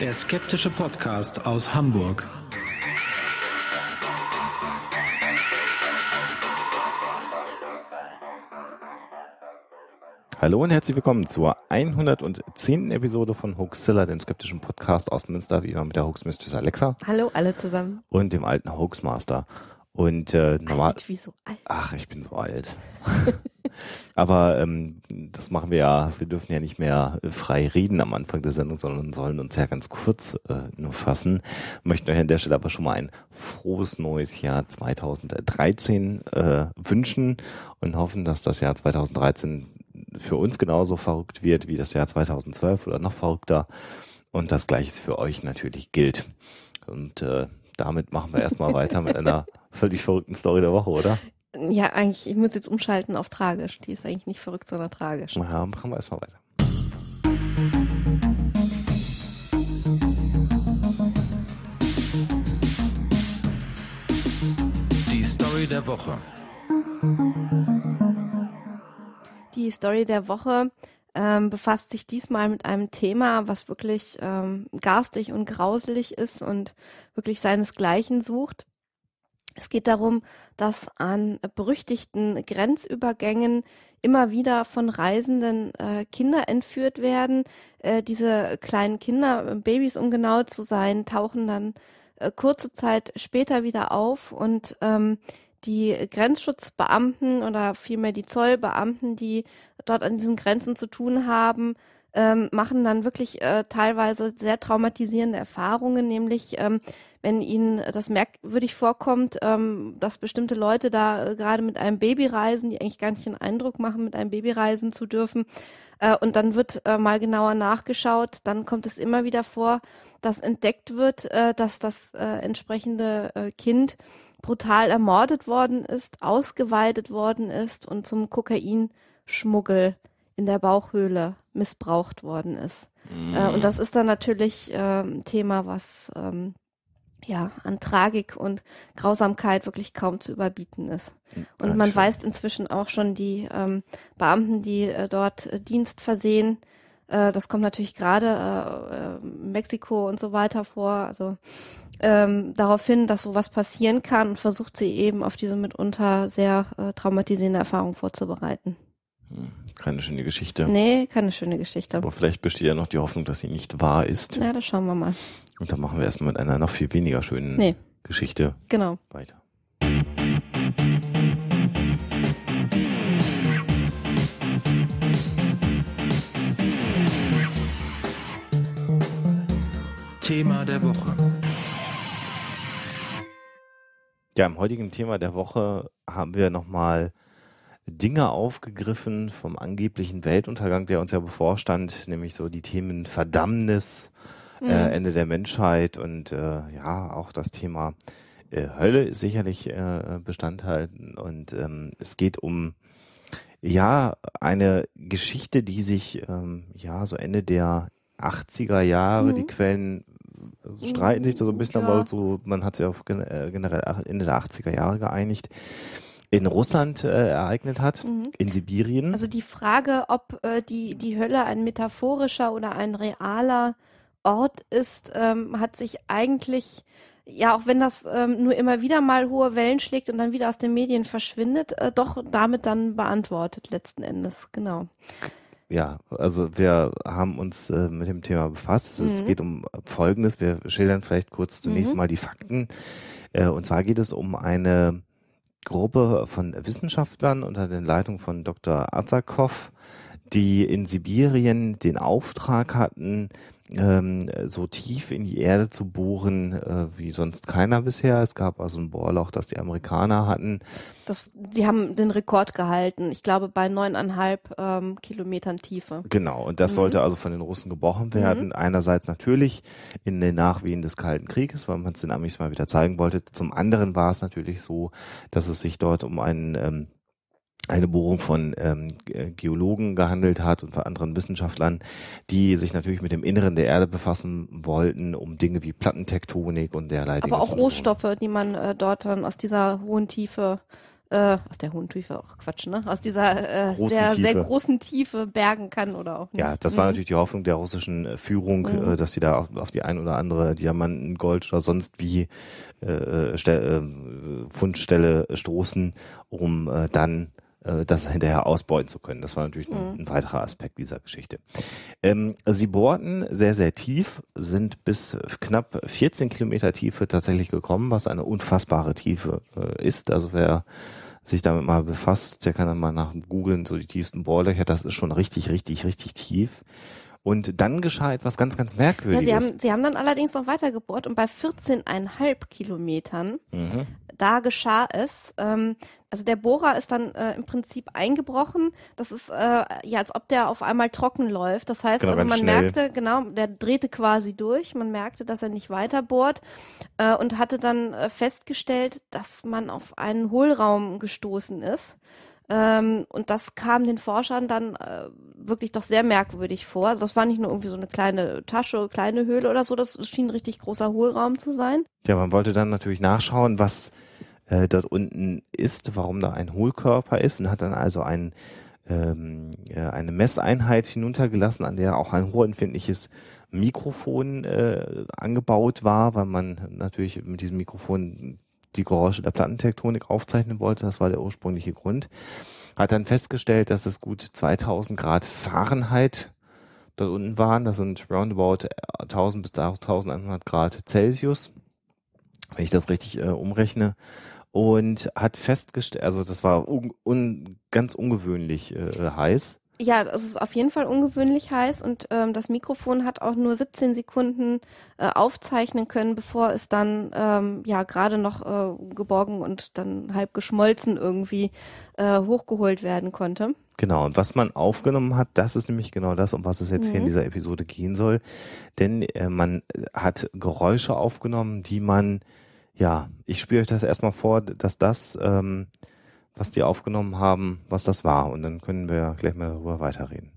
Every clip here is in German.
Der skeptische Podcast aus Hamburg. Hallo und herzlich willkommen zur 110. Episode von Hoaxilla, dem skeptischen Podcast aus Münster, wie immer mit der Hoax Mistress Alexa. Hallo alle zusammen. Und dem alten Hoaxmaster. Und äh, normal. Alt, wie so alt. Ach, ich bin so alt. Aber ähm, das machen wir ja, wir dürfen ja nicht mehr äh, frei reden am Anfang der Sendung, sondern sollen uns ja ganz kurz äh, nur fassen. Möchten euch an der Stelle aber schon mal ein frohes neues Jahr 2013 äh, wünschen und hoffen, dass das Jahr 2013 für uns genauso verrückt wird wie das Jahr 2012 oder noch verrückter und das gleiche für euch natürlich gilt. Und äh, damit machen wir erstmal weiter mit einer völlig verrückten Story der Woche, oder? Ja, eigentlich, ich muss jetzt umschalten auf tragisch. Die ist eigentlich nicht verrückt, sondern tragisch. Ja, machen wir erstmal weiter. Die Story der Woche. Die Story der Woche ähm, befasst sich diesmal mit einem Thema, was wirklich ähm, garstig und grauselig ist und wirklich seinesgleichen sucht. Es geht darum, dass an berüchtigten Grenzübergängen immer wieder von Reisenden äh, Kinder entführt werden. Äh, diese kleinen Kinder, äh, Babys um genau zu sein, tauchen dann äh, kurze Zeit später wieder auf und ähm, die Grenzschutzbeamten oder vielmehr die Zollbeamten, die dort an diesen Grenzen zu tun haben, ähm, machen dann wirklich äh, teilweise sehr traumatisierende Erfahrungen, nämlich ähm, wenn ihnen äh, das merkwürdig vorkommt, ähm, dass bestimmte Leute da äh, gerade mit einem Baby reisen, die eigentlich gar nicht den Eindruck machen, mit einem Baby reisen zu dürfen. Äh, und dann wird äh, mal genauer nachgeschaut, dann kommt es immer wieder vor, dass entdeckt wird, äh, dass das äh, entsprechende äh, Kind brutal ermordet worden ist, ausgeweidet worden ist und zum Kokain Schmuggel in der Bauchhöhle missbraucht worden ist. Mhm. Äh, und mhm. das ist dann natürlich äh, ein Thema, was ähm, ja an Tragik und Grausamkeit wirklich kaum zu überbieten ist. Und man schön. weist inzwischen auch schon die ähm, Beamten, die äh, dort äh, Dienst versehen, äh, das kommt natürlich gerade äh, äh, Mexiko und so weiter vor, also ähm, darauf hin, dass sowas passieren kann und versucht sie eben auf diese mitunter sehr äh, traumatisierende Erfahrung vorzubereiten. Hm, keine schöne Geschichte. Nee, keine schöne Geschichte. Aber vielleicht besteht ja noch die Hoffnung, dass sie nicht wahr ist. Ja, das schauen wir mal. Und dann machen wir erstmal mit einer noch viel weniger schönen nee. Geschichte genau. weiter. Thema der Woche. Ja, im heutigen Thema der Woche haben wir nochmal mal Dinge aufgegriffen vom angeblichen Weltuntergang, der uns ja bevorstand, nämlich so die Themen Verdammnis, äh, mhm. äh, Ende der Menschheit und äh, ja, auch das Thema äh, Hölle ist sicherlich äh, Bestandteil. Und ähm, es geht um ja eine Geschichte, die sich ähm, ja so Ende der 80er Jahre, mhm. die Quellen also streiten sich da so ein bisschen, ja. aber so, man hat sich auf äh, generell Ende der 80er Jahre geeinigt in Russland äh, ereignet hat, mhm. in Sibirien. Also die Frage, ob äh, die, die Hölle ein metaphorischer oder ein realer Ort ist, ähm, hat sich eigentlich, ja, auch wenn das ähm, nur immer wieder mal hohe Wellen schlägt und dann wieder aus den Medien verschwindet, äh, doch damit dann beantwortet letzten Endes, genau. Ja, also wir haben uns äh, mit dem Thema befasst. Mhm. Es geht um Folgendes. Wir schildern vielleicht kurz zunächst mhm. mal die Fakten. Äh, und zwar geht es um eine Gruppe von Wissenschaftlern unter der Leitung von Dr. Azakov, die in Sibirien den Auftrag hatten, ähm, so tief in die Erde zu bohren äh, wie sonst keiner bisher. Es gab also ein Bohrloch, das die Amerikaner hatten. Das, sie haben den Rekord gehalten, ich glaube bei neuneinhalb ähm, Kilometern Tiefe. Genau, und das mhm. sollte also von den Russen gebrochen werden. Mhm. Einerseits natürlich in den Nachwehen des Kalten Krieges, weil man es den Amis mal wieder zeigen wollte. Zum anderen war es natürlich so, dass es sich dort um einen ähm, eine Bohrung von ähm, äh, Geologen gehandelt hat und von anderen Wissenschaftlern, die sich natürlich mit dem Inneren der Erde befassen wollten, um Dinge wie Plattentektonik und derlei. Aber auch Rohstoffe, die man äh, dort dann aus dieser hohen Tiefe äh, aus der hohen Tiefe auch Quatsch, ne? Aus dieser äh, sehr, sehr, großen Tiefe bergen kann oder auch nicht. Ja, das war mhm. natürlich die Hoffnung der russischen äh, Führung, mhm. äh, dass sie da auf, auf, die ein oder andere Diamanten, Gold oder sonst wie äh, äh, äh, Fundstelle stoßen, um äh, dann äh, das hinterher ausbeuten zu können. Das war natürlich mhm. ein, ein, weiterer Aspekt dieser Geschichte. Ähm, sie bohrten sehr, sehr tief, sind bis knapp 14 Kilometer Tiefe tatsächlich gekommen, was eine unfassbare Tiefe äh, ist. Also wer sich damit mal befasst, der kann dann mal nach googeln, so die tiefsten Bohrlöcher, das ist schon richtig, richtig, richtig tief. Und dann geschah etwas ganz, ganz Merkwürdiges. Ja, sie, haben, sie haben dann allerdings noch weiter gebohrt und bei 14,5 Kilometern, mhm. da geschah es. Ähm, also der Bohrer ist dann äh, im Prinzip eingebrochen. Das ist äh, ja, als ob der auf einmal trocken läuft. Das heißt, genau, also man schnell. merkte, genau, der drehte quasi durch. Man merkte, dass er nicht weiter bohrt äh, und hatte dann äh, festgestellt, dass man auf einen Hohlraum gestoßen ist. Ähm, und das kam den Forschern dann äh, wirklich doch sehr merkwürdig vor. Also das war nicht nur irgendwie so eine kleine Tasche, kleine Höhle oder so, das schien ein richtig großer Hohlraum zu sein. Ja, man wollte dann natürlich nachschauen, was äh, dort unten ist, warum da ein Hohlkörper ist und hat dann also einen ähm, äh, eine Messeinheit hinuntergelassen, an der auch ein hochempfindliches Mikrofon äh, angebaut war, weil man natürlich mit diesem Mikrofon die Geräusche der Plattentektonik aufzeichnen wollte. Das war der ursprüngliche Grund. Hat dann festgestellt, dass es gut 2000 Grad Fahrenheit dort unten waren. Das sind roundabout 1000 äh, bis 1100 Grad Celsius, wenn ich das richtig äh, umrechne. Und hat festgestellt, also das war un, un ganz ungewöhnlich äh, heiß ja, es ist auf jeden Fall ungewöhnlich heiß und ähm, das Mikrofon hat auch nur 17 Sekunden äh, aufzeichnen können, bevor es dann ähm, ja gerade noch äh, geborgen und dann halb geschmolzen irgendwie äh, hochgeholt werden konnte. Genau, und was man aufgenommen hat, das ist nämlich genau das, um was es jetzt mhm. hier in mhm. dieser Episode gehen soll. Denn äh, man hat Geräusche aufgenommen, die man, ja, ich spüre euch das erstmal vor, dass das ähm, was die aufgenommen haben, was das war. Und dann können wir gleich mal darüber weiterreden.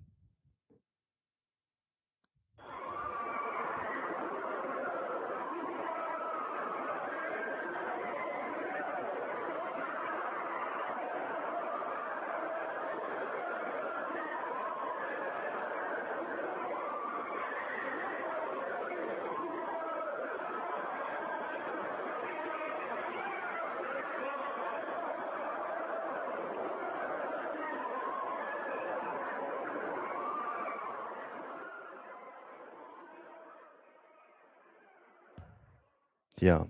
ja.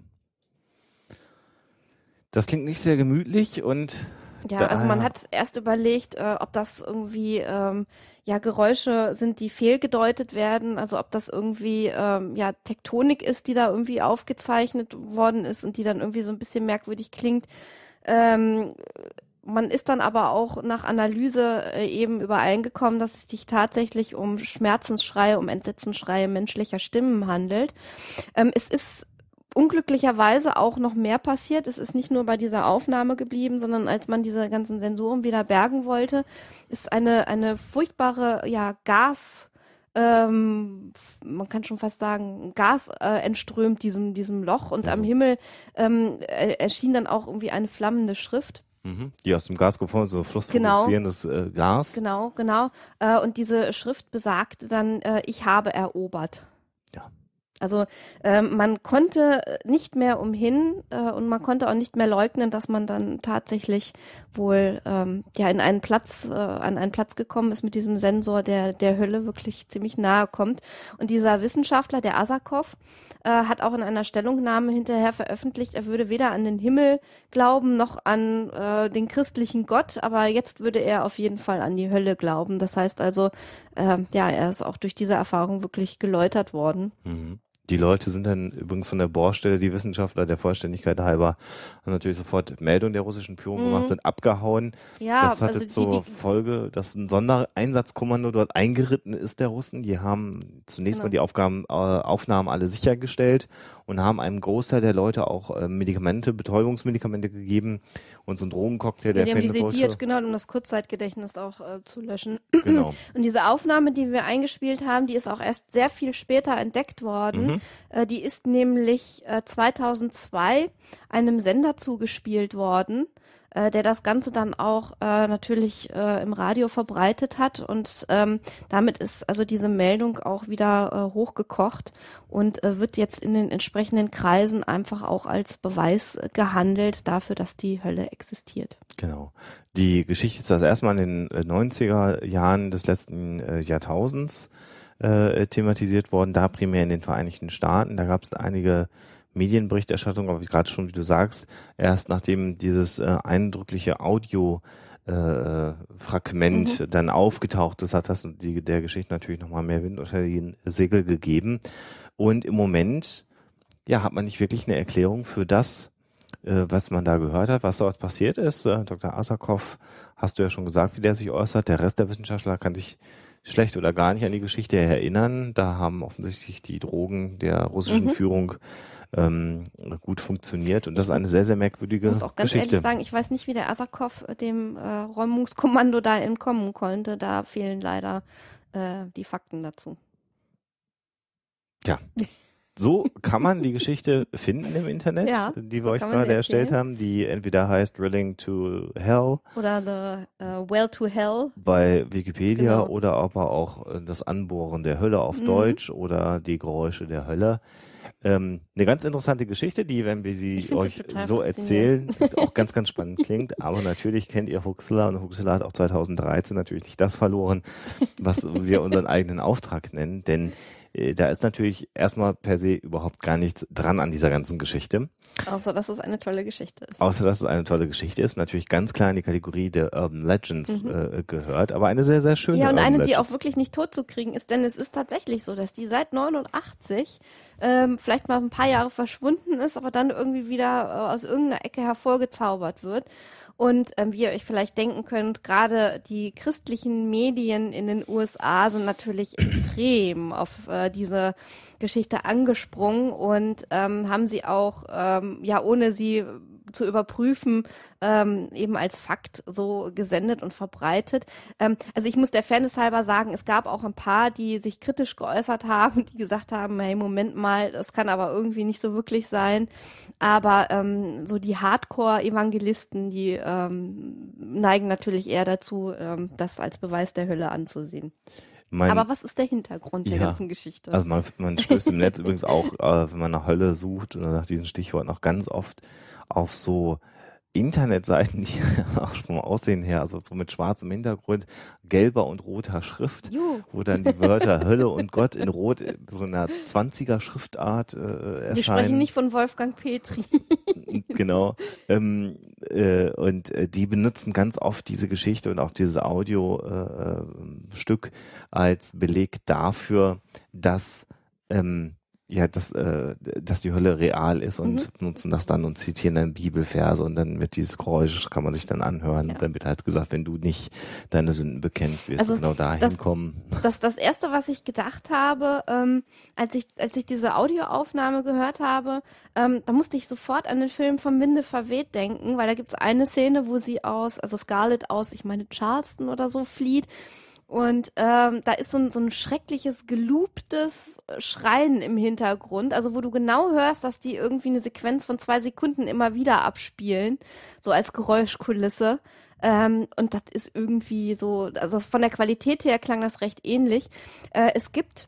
Das klingt nicht sehr gemütlich und ja, also man hat erst überlegt, äh, ob das irgendwie ähm, ja Geräusche sind, die fehlgedeutet werden, also ob das irgendwie ähm, ja Tektonik ist, die da irgendwie aufgezeichnet worden ist und die dann irgendwie so ein bisschen merkwürdig klingt. Ähm, man ist dann aber auch nach Analyse äh, eben übereingekommen, dass es sich tatsächlich um Schmerzensschreie, um Entsetzensschreie menschlicher Stimmen handelt. Ähm, es ist unglücklicherweise auch noch mehr passiert. Es ist nicht nur bei dieser Aufnahme geblieben, sondern als man diese ganzen Sensoren wieder bergen wollte, ist eine, eine furchtbare ja, Gas. Ähm, man kann schon fast sagen, Gas äh, entströmt diesem, diesem Loch und also. am Himmel ähm, erschien dann auch irgendwie eine flammende Schrift. Mhm. Die aus dem Gas gefunden, so genau. flussfluoreszierendes genau. Gas. Genau, genau. Äh, und diese Schrift besagte dann, äh, ich habe erobert. Also äh, man konnte äh, nicht mehr umhin äh, und man konnte auch nicht mehr leugnen, dass man dann tatsächlich wohl ähm, ja in einen Platz, äh, an einen Platz gekommen ist mit diesem Sensor, der der Hölle wirklich ziemlich nahe kommt. Und dieser Wissenschaftler, der Asakov, äh, hat auch in einer Stellungnahme hinterher veröffentlicht, er würde weder an den Himmel glauben noch an äh, den christlichen Gott, aber jetzt würde er auf jeden Fall an die Hölle glauben. Das heißt also, ähm, ja, er ist auch durch diese Erfahrung wirklich geläutert worden. Mhm. Die Leute sind dann übrigens von der Bohrstelle, die Wissenschaftler der Vollständigkeit halber, haben natürlich sofort Meldung der russischen Führung mhm. gemacht, sind abgehauen. Ja, das hatte also zur die, die, Folge, dass ein Sondereinsatzkommando dort eingeritten ist der Russen. Die haben zunächst genau. mal die Aufgaben, äh, Aufnahmen alle sichergestellt und haben einem Großteil der Leute auch äh, Medikamente, Betäubungsmedikamente gegeben und so einen Drogencocktail, ja, der die haben die sediert, genau, um das Kurzzeitgedächtnis auch äh, zu löschen. Genau. Und diese Aufnahme, die wir eingespielt haben, die ist auch erst sehr viel später entdeckt worden. Mhm Mhm. Äh, die ist nämlich äh, 2002 einem Sender zugespielt worden, äh, der das Ganze dann auch äh, natürlich äh, im Radio verbreitet hat. Und ähm, damit ist also diese Meldung auch wieder äh, hochgekocht und wird jetzt in den entsprechenden Kreisen einfach auch als Beweis gehandelt dafür, dass die Hölle existiert. Genau. Die Geschichte ist das erstmal in den 90er Jahren des letzten Jahrtausends äh, thematisiert worden, da primär in den Vereinigten Staaten. Da gab es einige Medienberichterstattung, aber gerade schon, wie du sagst, erst nachdem dieses äh, eindrückliche Audio äh, Fragment mhm. dann aufgetaucht ist, hat das die, der Geschichte natürlich nochmal mehr Wind unter den Segel gegeben. Und im Moment ja, hat man nicht wirklich eine Erklärung für das, äh, was man da gehört hat, was dort passiert ist. Äh, Dr. Asakow, hast du ja schon gesagt, wie der sich äußert. Der Rest der Wissenschaftler kann sich schlecht oder gar nicht an die Geschichte erinnern. Da haben offensichtlich die Drogen der russischen mhm. Führung ähm, gut funktioniert und das ist eine sehr, sehr merkwürdige Geschichte. Ich muss auch ganz Geschichte. ehrlich sagen, ich weiß nicht, wie der Asakov äh, dem äh, Räumungskommando da entkommen konnte. Da fehlen leider äh, die Fakten dazu. Ja. So kann man die Geschichte finden im Internet, ja, die wir so euch gerade erstellt haben, die entweder heißt Drilling to Hell oder The uh, Well to Hell bei Wikipedia genau. oder aber auch äh, das Anbohren der Hölle auf mhm. Deutsch oder die Geräusche der Hölle. Ähm, eine ganz interessante Geschichte, die, wenn wir sie euch so erzählen, auch ganz, ganz spannend klingt. Aber natürlich kennt ihr Huxler und Huxler hat auch 2013 natürlich nicht das verloren, was wir unseren eigenen Auftrag nennen, denn äh, da ist natürlich erstmal per se überhaupt gar nichts dran an dieser ganzen Geschichte. Außer dass es eine tolle Geschichte ist. Außer dass es eine tolle Geschichte ist, natürlich ganz klar in die Kategorie der Urban Legends mhm. äh, gehört, aber eine sehr, sehr schöne. Ja, und Urban eine, Legends. die auch wirklich nicht tot zu kriegen ist, denn es ist tatsächlich so, dass die seit 89 ähm, vielleicht mal ein paar Jahre verschwunden ist, aber dann irgendwie wieder äh, aus irgendeiner Ecke hervorgezaubert wird. Und ähm, wie ihr euch vielleicht denken könnt, gerade die christlichen Medien in den USA sind natürlich extrem auf äh, diese Geschichte angesprungen und ähm, haben sie auch, ähm, ja, ohne sie zu überprüfen, ähm, eben als Fakt so gesendet und verbreitet. Ähm, also ich muss der Fairness halber sagen, es gab auch ein paar, die sich kritisch geäußert haben, die gesagt haben, hey, Moment mal, das kann aber irgendwie nicht so wirklich sein. Aber ähm, so die Hardcore-Evangelisten, die ähm, neigen natürlich eher dazu, ähm, das als Beweis der Hölle anzusehen. Mein, Aber was ist der Hintergrund ja, der ganzen Geschichte? Also man, man stößt im Netz übrigens auch, äh, wenn man nach Hölle sucht oder nach diesen Stichworten auch ganz oft auf so Internetseiten, die auch vom Aussehen her, also so mit schwarzem Hintergrund, gelber und roter Schrift, Juh. wo dann die Wörter Hölle und Gott in Rot so einer 20er Schriftart äh, erscheinen. Wir sprechen nicht von Wolfgang Petri. genau. Ähm, äh, und äh, die benutzen ganz oft diese Geschichte und auch dieses Audio-Stück äh, äh, Audiostück als Beleg dafür, dass ähm, ja, dass, äh, dass die Hölle real ist und mhm. nutzen das dann und zitieren dann Bibelverse und dann wird dieses Geräusch, kann man sich dann anhören. Ja. Und dann wird halt gesagt, wenn du nicht deine Sünden bekennst, wirst also du genau dahin das, kommen. Das, das Erste, was ich gedacht habe, ähm, als, ich, als ich diese Audioaufnahme gehört habe, ähm, da musste ich sofort an den Film vom Winde verweht denken, weil da gibt's eine Szene, wo sie aus, also Scarlett aus, ich meine Charleston oder so flieht und ähm, da ist so ein, so ein schreckliches, gelooptes Schreien im Hintergrund, also wo du genau hörst, dass die irgendwie eine Sequenz von zwei Sekunden immer wieder abspielen, so als Geräuschkulisse. Ähm, und das ist irgendwie so, also von der Qualität her klang das recht ähnlich. Äh, es gibt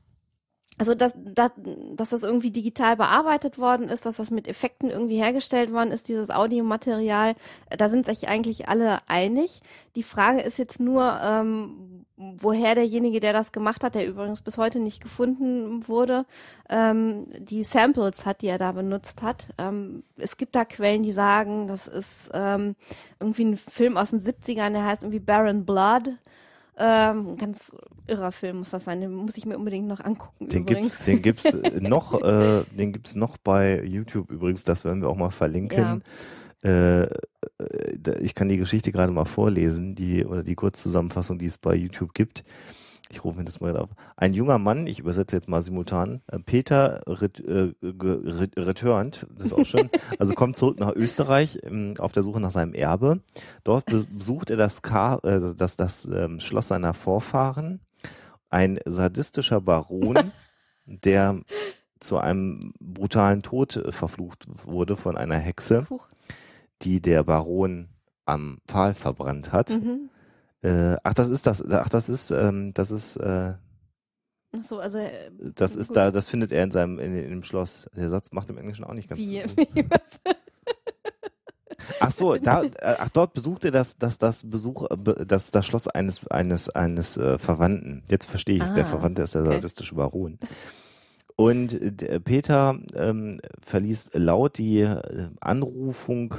also dass, dass, dass das irgendwie digital bearbeitet worden ist, dass das mit Effekten irgendwie hergestellt worden ist, dieses Audiomaterial, äh, da sind sich eigentlich alle einig. Die Frage ist jetzt nur, ähm, woher derjenige, der das gemacht hat, der übrigens bis heute nicht gefunden wurde, ähm, die Samples hat, die er da benutzt hat. Ähm, es gibt da Quellen, die sagen, das ist ähm, irgendwie ein Film aus den 70ern, der heißt irgendwie Baron Blood ähm, ganz irrer Film muss das sein. Den muss ich mir unbedingt noch angucken. Den übrigens. gibt's, den gibt's äh, noch, äh, noch bei YouTube übrigens. Das werden wir auch mal verlinken. Ja. Äh, äh ich kann die Geschichte gerade mal vorlesen, die oder die Kurzzusammenfassung, die es bei YouTube gibt ich rufe mir das mal auf, ein junger Mann, ich übersetze jetzt mal simultan, äh, Peter äh, returned, das ist auch schön, also kommt zurück nach Österreich ähm, auf der Suche nach seinem Erbe. Dort besucht er das, äh, das, das ähm, Schloss seiner Vorfahren. Ein sadistischer Baron, der zu einem brutalen Tod verflucht wurde von einer Hexe, die der Baron am Pfahl verbrannt hat. Mhm. Äh, ach, das ist das. Ach, das ist, ähm, das ist. Äh, ach so, also. Äh, das ist gut. da, das findet er in seinem in, in, dem Schloss. Der Satz macht im Englischen auch nicht ganz. Wie, so wie was? Ach so, da, äh, ach dort besuchte das, das, das Besuch, das, das Schloss eines, eines, eines äh, Verwandten. Jetzt verstehe ich es. Ah, der Verwandte ist der okay. sadistische Baron. Und äh, Peter ähm, verließ laut die Anrufung,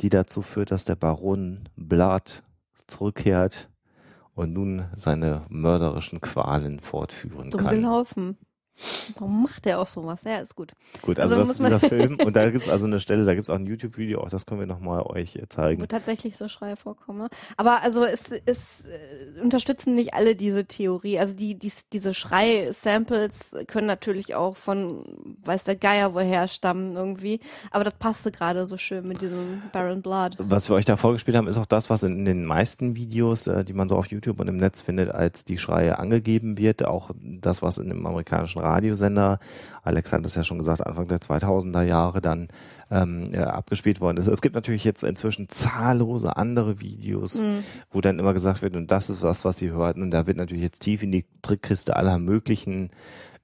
die dazu führt, dass der Baron Blatt zurückkehrt und nun seine mörderischen Qualen fortführen Dumm kann. Gelaufen. Warum macht der auch sowas? Ja, ist gut. Gut, also, also das ist dieser Film. Und da gibt es also eine Stelle, da gibt es auch ein YouTube-Video, auch das können wir nochmal euch zeigen. Wo tatsächlich so Schreie vorkommen. Aber also es, es äh, unterstützen nicht alle diese Theorie. Also die, die, diese Schrei-Samples können natürlich auch von weiß der Geier woher stammen irgendwie. Aber das passte gerade so schön mit diesem Baron Blood. Was wir euch da vorgespielt haben, ist auch das, was in den meisten Videos, äh, die man so auf YouTube und im Netz findet, als die Schreie angegeben wird. Auch das, was in dem amerikanischen Radio Radiosender, Alex hat es ja schon gesagt, Anfang der 2000er Jahre dann ähm, ja, abgespielt worden ist. Es gibt natürlich jetzt inzwischen zahllose andere Videos, mhm. wo dann immer gesagt wird, und das ist was, was sie hörten. Und da wird natürlich jetzt tief in die Trickkiste aller möglichen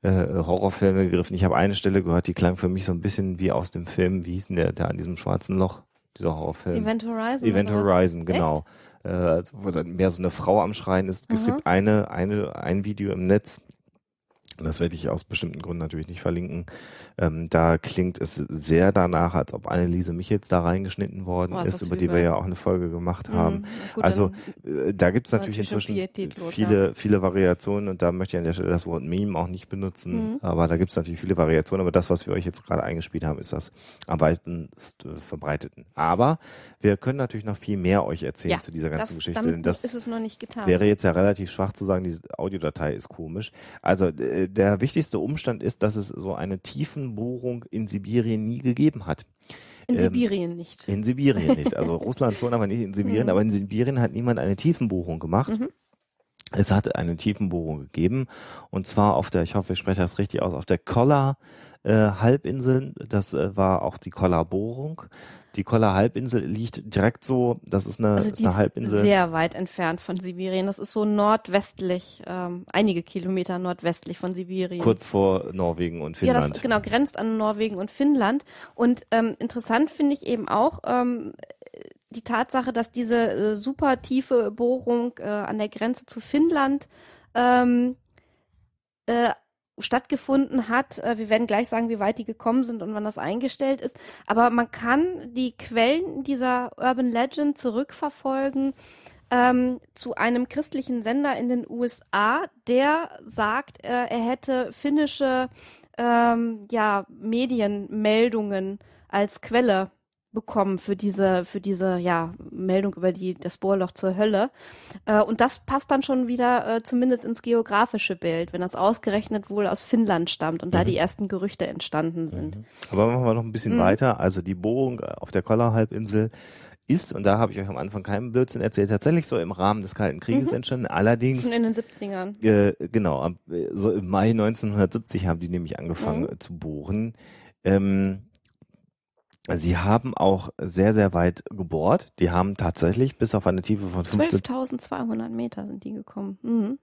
äh, Horrorfilme gegriffen. Ich habe eine Stelle gehört, die klang für mich so ein bisschen wie aus dem Film, wie hieß denn der, der an diesem schwarzen Loch, dieser Horrorfilm? Event Horizon. Event Horizon, genau. Echt? äh, wo dann mehr so eine Frau am Schreien ist. Es Aha. gibt eine, eine, ein Video im Netz, das werde ich aus bestimmten Gründen natürlich nicht verlinken. Ähm, da klingt es sehr danach, als ob Anneliese Michels da reingeschnitten worden oh, ist, über die wir ja auch eine Folge gemacht mhm. haben. Mhm. Gut, also äh, da gibt es natürlich inzwischen viele, viele Variationen und da möchte ich an der Stelle das Wort Meme auch nicht benutzen, mhm. aber da gibt es natürlich viele Variationen. Aber das, was wir euch jetzt gerade eingespielt haben, ist das am weitesten äh, verbreiteten. Aber wir können natürlich noch viel mehr euch erzählen ja, zu dieser ganzen das, Geschichte. Denn das ist es noch nicht getan. Wäre jetzt ja relativ schwach zu sagen, die Audiodatei ist komisch. Also äh, der wichtigste Umstand ist, dass es so eine Tiefenbohrung in Sibirien nie gegeben hat. In ähm, Sibirien nicht. In Sibirien nicht. Also Russland schon, aber nicht in Sibirien. Mhm. Aber in Sibirien hat niemand eine Tiefenbohrung gemacht. Mhm. Es hat eine Tiefenbohrung gegeben und zwar auf der, ich hoffe, ich spreche das richtig aus, auf der Kolla äh, Halbinseln. Das äh, war auch die Kollaborung. Die Koller halbinsel liegt direkt so, das ist eine, also ist eine Halbinsel. Ist sehr weit entfernt von Sibirien. Das ist so nordwestlich, ähm, einige Kilometer nordwestlich von Sibirien. Kurz vor Norwegen und Finnland. Ja, das, genau, grenzt an Norwegen und Finnland. Und ähm, interessant finde ich eben auch, ähm, die Tatsache, dass diese äh, super tiefe Bohrung äh, an der Grenze zu Finnland ähm, äh, stattgefunden hat. Äh, wir werden gleich sagen, wie weit die gekommen sind und wann das eingestellt ist. Aber man kann die Quellen dieser Urban Legend zurückverfolgen ähm, zu einem christlichen Sender in den USA, der sagt, äh, er hätte finnische ähm, ja, Medienmeldungen als Quelle bekommen für diese, für diese ja, Meldung über die, das Bohrloch zur Hölle. Äh, und das passt dann schon wieder äh, zumindest ins geografische Bild, wenn das ausgerechnet wohl aus Finnland stammt und mhm. da die ersten Gerüchte entstanden sind. Mhm. Aber machen wir noch ein bisschen mhm. weiter. Also die Bohrung äh, auf der Kollerhalbinsel ist, und da habe ich euch am Anfang keinen Blödsinn erzählt, tatsächlich so im Rahmen des Kalten Krieges mhm. entstanden. Allerdings. Schon in den 70ern. Äh, genau, ab, äh, so im Mai 1970 haben die nämlich angefangen mhm. Äh, zu bohren. Ähm, Sie haben auch sehr, sehr weit gebohrt. Die haben tatsächlich bis auf eine Tiefe von 12.200 Meter sind die gekommen. Mhm.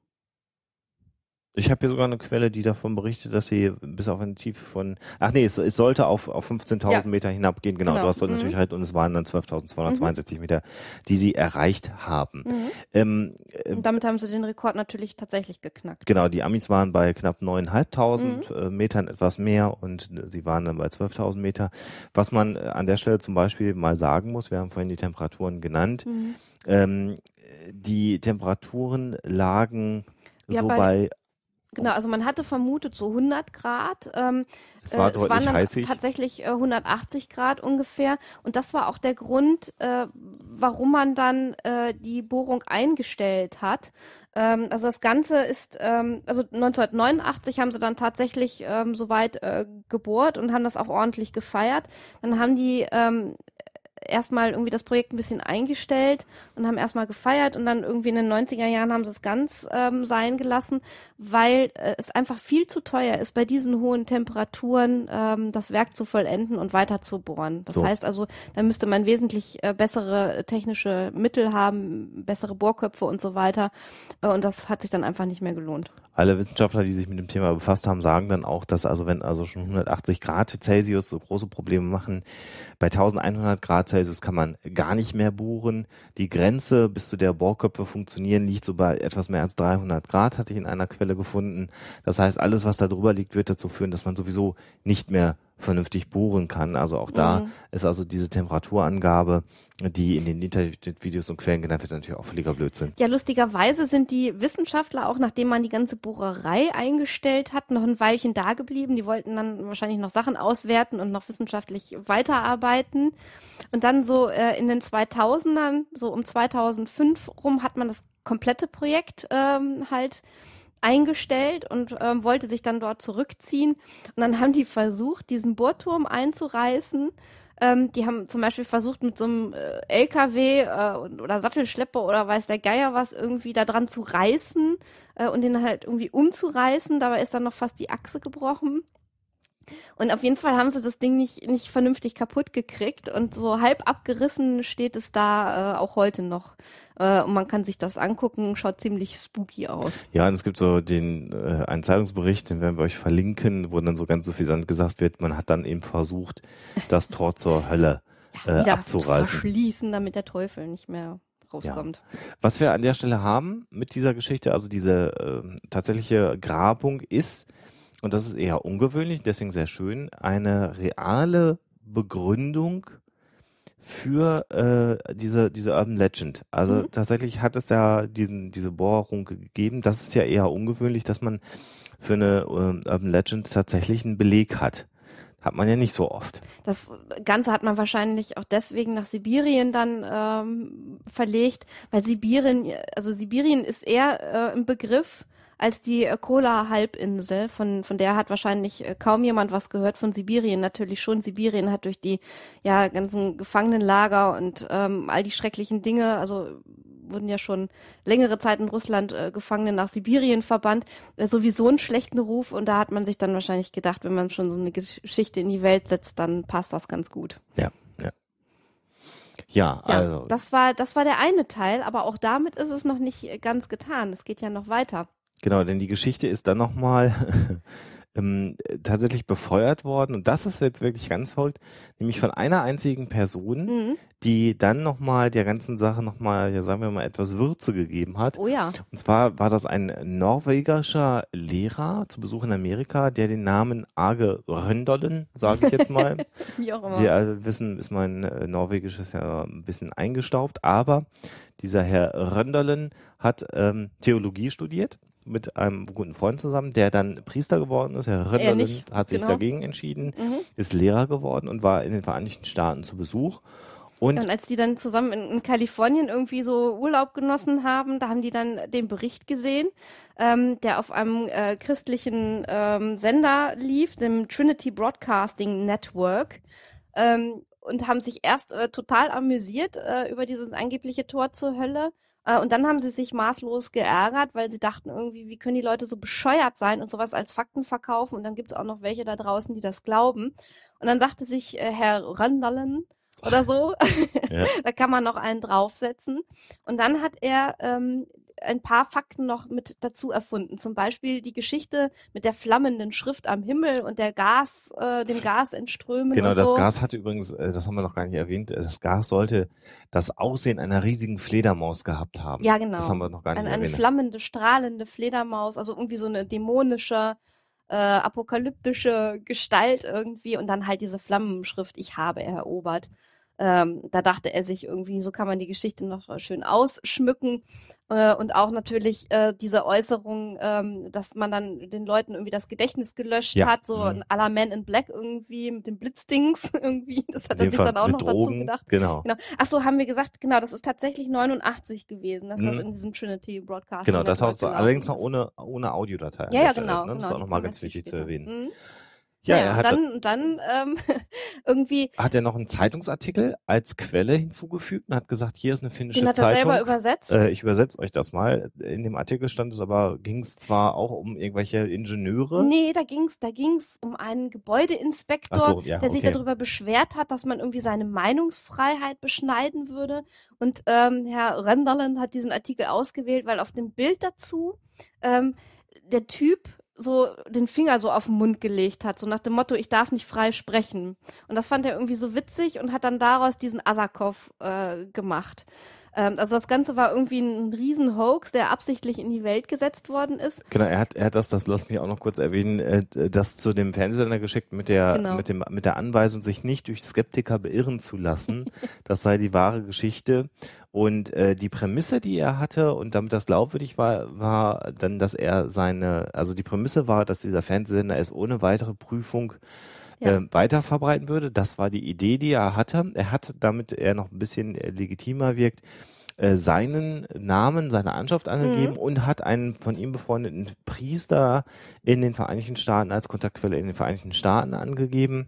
Ich habe hier sogar eine Quelle, die davon berichtet, dass sie bis auf eine Tiefe von, ach nee, es, es sollte auf, auf 15.000 ja. Meter hinabgehen. Genau, genau. du hast mhm. natürlich halt, Und es waren dann 12.262 mhm. Meter, die sie erreicht haben. Mhm. Ähm, äh, und damit haben sie den Rekord natürlich tatsächlich geknackt. Genau, die Amis waren bei knapp 9.500 mhm. Äh, Metern etwas mehr und äh, sie waren dann bei 12.000 Meter. Was man äh, an der Stelle zum Beispiel mal sagen muss, wir haben vorhin die Temperaturen genannt. Mhm. Ähm, die Temperaturen lagen ja, so bei, bei Genau, also man hatte vermutet so 100 Grad. Ähm, es, war äh, es waren dann tatsächlich äh, 180 Grad ungefähr. Und das war auch der Grund, äh, warum man dann äh, die Bohrung eingestellt hat. Ähm, also das Ganze ist, ähm, also 1989 haben sie dann tatsächlich ähm, soweit äh, gebohrt und haben das auch ordentlich gefeiert. Dann haben die ähm, erstmal irgendwie das Projekt ein bisschen eingestellt und haben erstmal gefeiert und dann irgendwie in den 90er Jahren haben sie es ganz ähm, sein gelassen, weil äh, es einfach viel zu teuer ist, bei diesen hohen Temperaturen ähm, das Werk zu vollenden und weiter zu bohren. Das so. heißt also, da müsste man wesentlich äh, bessere technische Mittel haben, bessere Bohrköpfe und so weiter. Äh, und das hat sich dann einfach nicht mehr gelohnt. Alle Wissenschaftler, die sich mit dem Thema befasst haben, sagen dann auch, dass also wenn also schon 180 Grad Celsius so große Probleme machen, bei 1100 Grad Celsius kann man gar nicht mehr bohren. Die Grenze, bis zu der Bohrköpfe funktionieren, liegt so bei etwas mehr als 300 Grad, hatte ich in einer Quelle gefunden. Das heißt, alles, was da drüber liegt, wird dazu führen, dass man sowieso nicht mehr vernünftig bohren kann. Also auch da mhm. ist also diese Temperaturangabe, die in den Internetvideos und Quellen genannt wird, natürlich auch völliger Blödsinn. Ja, lustigerweise sind die Wissenschaftler auch, nachdem man die ganze Bohrerei eingestellt hat, noch ein Weilchen da geblieben. Die wollten dann wahrscheinlich noch Sachen auswerten und noch wissenschaftlich weiterarbeiten. Und dann so äh, in den 2000ern, so um 2005 rum, hat man das komplette Projekt ähm, halt eingestellt und ähm, wollte sich dann dort zurückziehen. Und dann haben die versucht, diesen Bohrturm einzureißen. Ähm, die haben zum Beispiel versucht, mit so einem äh, LKW äh, oder Sattelschlepper oder weiß der Geier was irgendwie da dran zu reißen äh, und den halt irgendwie umzureißen. Dabei ist dann noch fast die Achse gebrochen. Und auf jeden Fall haben sie das Ding nicht, nicht vernünftig kaputt gekriegt und so halb abgerissen steht es da äh, auch heute noch. Äh, und man kann sich das angucken, schaut ziemlich spooky aus. Ja, und es gibt so den äh, einen Zeitungsbericht, den werden wir euch verlinken, wo dann so ganz suffisant gesagt wird, man hat dann eben versucht, das Tor zur Hölle äh, ja, abzureißen. Schließen, damit der Teufel nicht mehr rauskommt. Ja. Was wir an der Stelle haben mit dieser Geschichte, also diese äh, tatsächliche Grabung ist, und das ist eher ungewöhnlich, deswegen sehr schön, eine reale Begründung für äh, diese diese Urban Legend. Also mhm. tatsächlich hat es ja diesen diese Bohrung gegeben. Das ist ja eher ungewöhnlich, dass man für eine äh, Urban Legend tatsächlich einen Beleg hat. Hat man ja nicht so oft. Das Ganze hat man wahrscheinlich auch deswegen nach Sibirien dann ähm, verlegt, weil Sibirien, also Sibirien ist eher äh, ein Begriff als die äh, Kola-Halbinsel, von, von der hat wahrscheinlich äh, kaum jemand was gehört, von Sibirien natürlich schon. Sibirien hat durch die ja, ganzen Gefangenenlager und ähm, all die schrecklichen Dinge, also wurden ja schon längere Zeit in Russland äh, Gefangene nach Sibirien verbannt, äh, sowieso einen schlechten Ruf. Und da hat man sich dann wahrscheinlich gedacht, wenn man schon so eine Geschichte in die Welt setzt, dann passt das ganz gut. Ja, ja. Ja, also. Das war, das war der eine Teil, aber auch damit ist es noch nicht äh, ganz getan. Es geht ja noch weiter. Genau, denn die Geschichte ist dann nochmal ähm, tatsächlich befeuert worden. Und das ist jetzt wirklich ganz verrückt, nämlich von einer einzigen Person, mhm. die dann nochmal der ganzen Sache nochmal, ja sagen wir mal, etwas Würze gegeben hat. Oh ja. Und zwar war das ein norwegischer Lehrer zu Besuch in Amerika, der den Namen Arge Röndollen, sage ich jetzt mal. Wie auch immer. Wir äh, wissen, ist mein äh, Norwegisches ja ein bisschen eingestaubt, aber dieser Herr Röndollen hat ähm, Theologie studiert mit einem guten Freund zusammen, der dann Priester geworden ist. Herr Rinderlin hat sich genau. dagegen entschieden, mhm. ist Lehrer geworden und war in den Vereinigten Staaten zu Besuch. Und, und als die dann zusammen in, in, Kalifornien irgendwie so Urlaub genossen haben, da haben die dann den Bericht gesehen, ähm, der auf einem äh, christlichen ähm, Sender lief, dem Trinity Broadcasting Network. Ähm, und haben sich erst äh, total amüsiert äh, über dieses angebliche Tor zur Hölle äh, und dann haben sie sich maßlos geärgert, weil sie dachten irgendwie, wie können die Leute so bescheuert sein und sowas als Fakten verkaufen? Und dann gibt es auch noch welche da draußen, die das glauben. Und dann sagte sich äh, Herr Randallen oder so, ja. da kann man noch einen draufsetzen. Und dann hat er ähm, ein paar Fakten noch mit dazu erfunden. Zum Beispiel die Geschichte mit der flammenden Schrift am Himmel und der Gas, äh, dem Gas entströmen. Genau, das so. Gas hatte übrigens, äh, das haben wir noch gar nicht erwähnt, äh, das Gas sollte das Aussehen einer riesigen Fledermaus gehabt haben. Ja, genau. Das haben wir noch gar nicht eine, erwähnt. Eine flammende, strahlende Fledermaus, also irgendwie so eine dämonische, äh, apokalyptische Gestalt irgendwie und dann halt diese Flammenschrift, ich habe erobert. Ähm, da dachte er sich irgendwie, so kann man die Geschichte noch schön ausschmücken. Äh, und auch natürlich äh, diese Äußerung, ähm, dass man dann den Leuten irgendwie das Gedächtnis gelöscht ja. hat, so mhm. à la Man in Black irgendwie mit den Blitzdings irgendwie. Das hat er sich dann auch noch Drogen, dazu gedacht. Genau. genau. Ach so, haben wir gesagt, genau, das ist tatsächlich 89 gewesen, dass mhm. das in diesem Trinity Broadcast Genau, das hat allerdings noch ohne, ohne Audiodatei. Ja, ja, genau, ne? genau. Das ist genau, auch nochmal ganz wichtig später. zu erwähnen. Mhm. Ja, ja er hat dann, dann ähm, irgendwie. Hat er noch einen Zeitungsartikel als Quelle hinzugefügt und hat gesagt, hier ist eine finnische Zeitung. Den hat er Zeitung. selber übersetzt. Äh, ich übersetze euch das mal. In dem Artikel stand es aber, ging es zwar auch um irgendwelche Ingenieure. Nee, da ging es da ging's um einen Gebäudeinspektor, so, ja, der okay. sich darüber beschwert hat, dass man irgendwie seine Meinungsfreiheit beschneiden würde. Und ähm, Herr Renderland hat diesen Artikel ausgewählt, weil auf dem Bild dazu ähm, der Typ so den Finger so auf den Mund gelegt hat, so nach dem Motto, ich darf nicht frei sprechen. Und das fand er irgendwie so witzig und hat dann daraus diesen Asakov äh, gemacht. Ähm, also das Ganze war irgendwie ein Riesen-Hoax, der absichtlich in die Welt gesetzt worden ist. Genau, er hat, er hat das, das lass mich auch noch kurz erwähnen, äh, das zu dem Fernsehsender geschickt mit der, genau. mit, dem, mit der Anweisung, sich nicht durch Skeptiker beirren zu lassen. das sei die wahre Geschichte. Und äh, die Prämisse, die er hatte, und damit das glaubwürdig war, war dann, dass er seine, also die Prämisse war, dass dieser Fernsehsender es ohne weitere Prüfung äh, weiter würde. Das war die Idee, die er hatte. Er hat, damit er noch ein bisschen äh, legitimer wirkt, äh, seinen Namen, seine Anschrift angegeben mhm. und hat einen von ihm befreundeten Priester in den Vereinigten Staaten als Kontaktquelle in den Vereinigten Staaten angegeben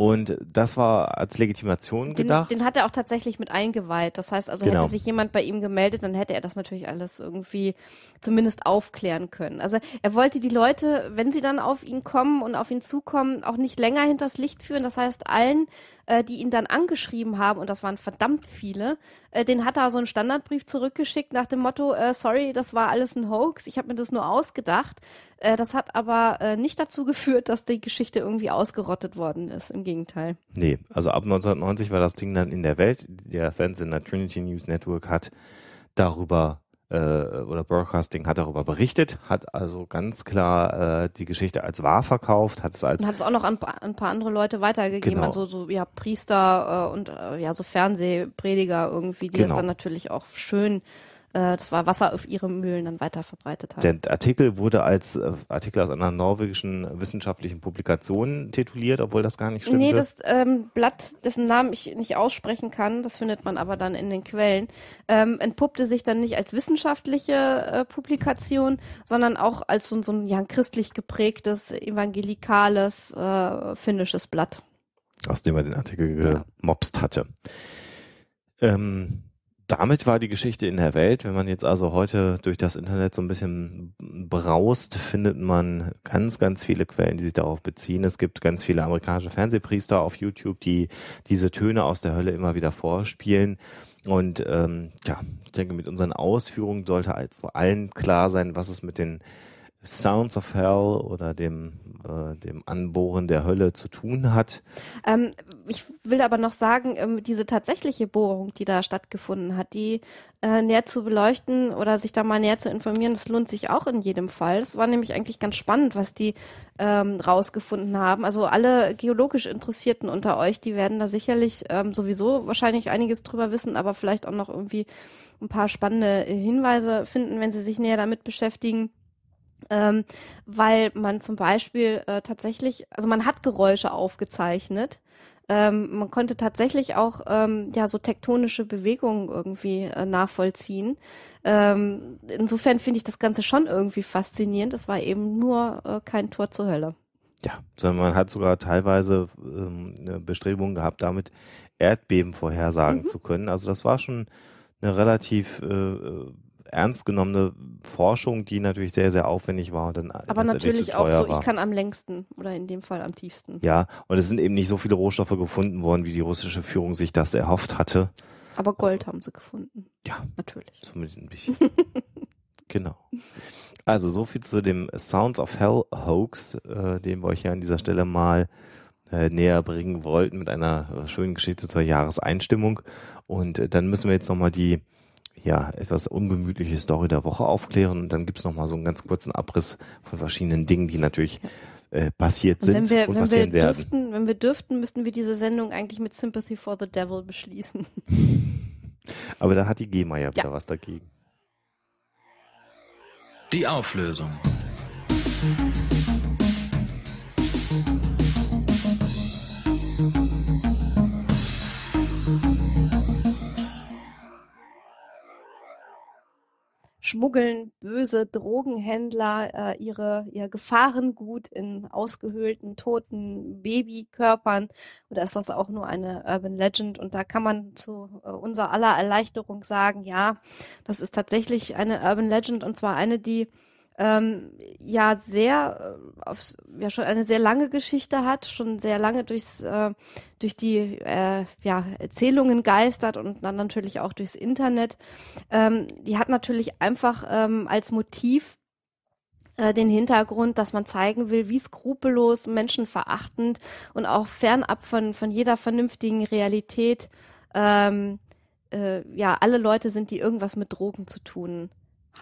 und das war als Legitimation den, gedacht. Den hat er auch tatsächlich mit eingeweiht. Das heißt also, genau. hätte sich jemand bei ihm gemeldet, dann hätte er das natürlich alles irgendwie zumindest aufklären können. Also er wollte die Leute, wenn sie dann auf ihn kommen und auf ihn zukommen, auch nicht länger hinters Licht führen. Das heißt, allen äh, die ihn dann angeschrieben haben, und das waren verdammt viele, äh, den hat er so einen Standardbrief zurückgeschickt nach dem Motto, äh, sorry, das war alles ein Hoax, ich habe mir das nur ausgedacht. Äh, das hat aber äh, nicht dazu geführt, dass die Geschichte irgendwie ausgerottet worden ist, im Gegenteil. Nee, also ab 1990 war das Ding dann in der Welt. Der Fans in der Trinity News Network hat darüber äh, oder Broadcasting hat darüber berichtet, hat also ganz klar äh, die Geschichte als wahr verkauft, hat es als hat es auch noch an ein paar andere Leute weitergegeben, genau. also so ja Priester äh, und äh, ja so Fernsehprediger irgendwie, die genau. das dann natürlich auch schön äh, das war Wasser auf ihre Mühlen dann weiter verbreitet haben. Der Artikel wurde als äh, Artikel aus einer norwegischen wissenschaftlichen Publikation tituliert, obwohl das gar nicht stimmt. Nee, das ähm, Blatt, dessen Namen ich nicht aussprechen kann, das findet man aber dann in den Quellen, ähm, entpuppte sich dann nicht als wissenschaftliche äh, Publikation, sondern auch als so, so ein, ja, christlich geprägtes, evangelikales, äh, finnisches Blatt. Aus dem er den Artikel gemobst hatte. Ähm, damit war die Geschichte in der Welt. Wenn man jetzt also heute durch das Internet so ein bisschen braust, findet man ganz, ganz viele Quellen, die sich darauf beziehen. Es gibt ganz viele amerikanische Fernsehpriester auf YouTube, die diese Töne aus der Hölle immer wieder vorspielen. Und ähm, ja, ich denke, mit unseren Ausführungen sollte also allen klar sein, was es mit den Sounds of Hell oder dem, äh, dem Anbohren der Hölle zu tun hat. Ähm, ich will aber noch sagen, ähm, diese tatsächliche Bohrung, die da stattgefunden hat, die äh, näher zu beleuchten oder sich da mal näher zu informieren, das lohnt sich auch in jedem Fall. Es war nämlich eigentlich ganz spannend, was die ähm, rausgefunden haben. Also alle geologisch Interessierten unter euch, die werden da sicherlich ähm, sowieso wahrscheinlich einiges drüber wissen, aber vielleicht auch noch irgendwie ein paar spannende Hinweise finden, wenn sie sich näher damit beschäftigen ähm, weil man zum Beispiel äh, tatsächlich, also man hat Geräusche aufgezeichnet. Ähm, man konnte tatsächlich auch ähm, ja so tektonische Bewegungen irgendwie äh, nachvollziehen. Ähm, insofern finde ich das Ganze schon irgendwie faszinierend. Es war eben nur äh, kein Tor zur Hölle. Ja, sondern man hat sogar teilweise ähm, eine Bestrebung gehabt, damit Erdbeben vorhersagen mhm. zu können. Also das war schon eine relativ äh, äh ernst genommene Forschung, die natürlich sehr, sehr aufwendig war. Und dann Aber natürlich auch so, ich kann am längsten oder in dem Fall am tiefsten. Ja, und es sind eben nicht so viele Rohstoffe gefunden worden, wie die russische Führung sich das erhofft hatte. Aber Gold haben sie gefunden. Ja, natürlich. Zumindest ein bisschen. genau. Also so viel zu dem Sounds of Hell Hoax, äh, den wir euch ja an dieser Stelle mal äh, näher bringen wollten mit einer schönen Geschichte zur Jahreseinstimmung. Und äh, dann müssen wir jetzt nochmal die ja, etwas ungemütliche Story der Woche aufklären. Und dann gibt es nochmal so einen ganz kurzen Abriss von verschiedenen Dingen, die natürlich äh, passiert sind und, wenn wir, und wenn passieren wir dürften, Wenn wir dürften, müssten wir diese Sendung eigentlich mit Sympathy for the Devil beschließen. Aber da hat die GEMA ja wieder ja. was dagegen. Die Auflösung. schmuggeln böse Drogenhändler äh, ihre, ihr Gefahrengut in ausgehöhlten, toten Babykörpern. Oder ist das auch nur eine Urban Legend? Und da kann man zu äh, unserer aller Erleichterung sagen, ja, das ist tatsächlich eine Urban Legend und zwar eine, die ähm, ja sehr äh, auf, ja schon eine sehr lange Geschichte hat, schon sehr lange durchs äh, durch die äh, ja, Erzählungen geistert und dann natürlich auch durchs Internet. Ähm, die hat natürlich einfach ähm, als Motiv äh, den Hintergrund, dass man zeigen will, wie skrupellos, menschenverachtend und auch fernab von, von jeder vernünftigen Realität ähm, äh, ja alle Leute sind, die irgendwas mit Drogen zu tun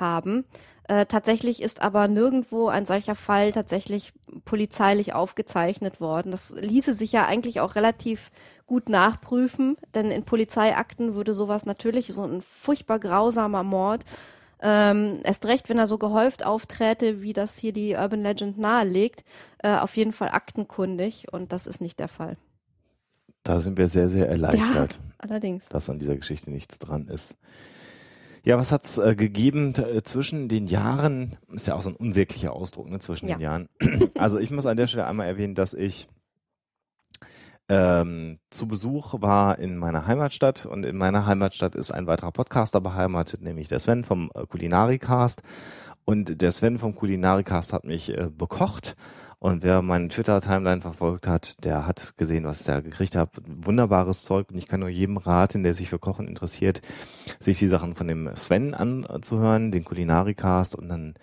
haben. Äh, tatsächlich ist aber nirgendwo ein solcher Fall tatsächlich polizeilich aufgezeichnet worden. Das ließe sich ja eigentlich auch relativ gut nachprüfen, denn in Polizeiakten würde sowas natürlich, so ein furchtbar grausamer Mord, ähm, erst recht, wenn er so gehäuft aufträte, wie das hier die Urban Legend nahelegt, äh, auf jeden Fall aktenkundig und das ist nicht der Fall. Da sind wir sehr, sehr erleichtert, ja, allerdings. dass an dieser Geschichte nichts dran ist. Ja, was hat's äh, gegeben äh, zwischen den Jahren? Ist ja auch so ein unsäglicher Ausdruck, ne? Zwischen ja. den Jahren. Also ich muss an der Stelle einmal erwähnen, dass ich ähm, zu Besuch war in meiner Heimatstadt und in meiner Heimatstadt ist ein weiterer Podcaster beheimatet, nämlich der Sven vom äh, Kulinarikast. Und der Sven vom Kulinarikast hat mich äh, bekocht und wer meinen Twitter-Timeline verfolgt hat, der hat gesehen, was ich da gekriegt habe. Wunderbares Zeug. Und ich kann nur jedem raten, der sich für Kochen interessiert, sich die Sachen von dem Sven anzuhören, den Kulinaricast. Und dann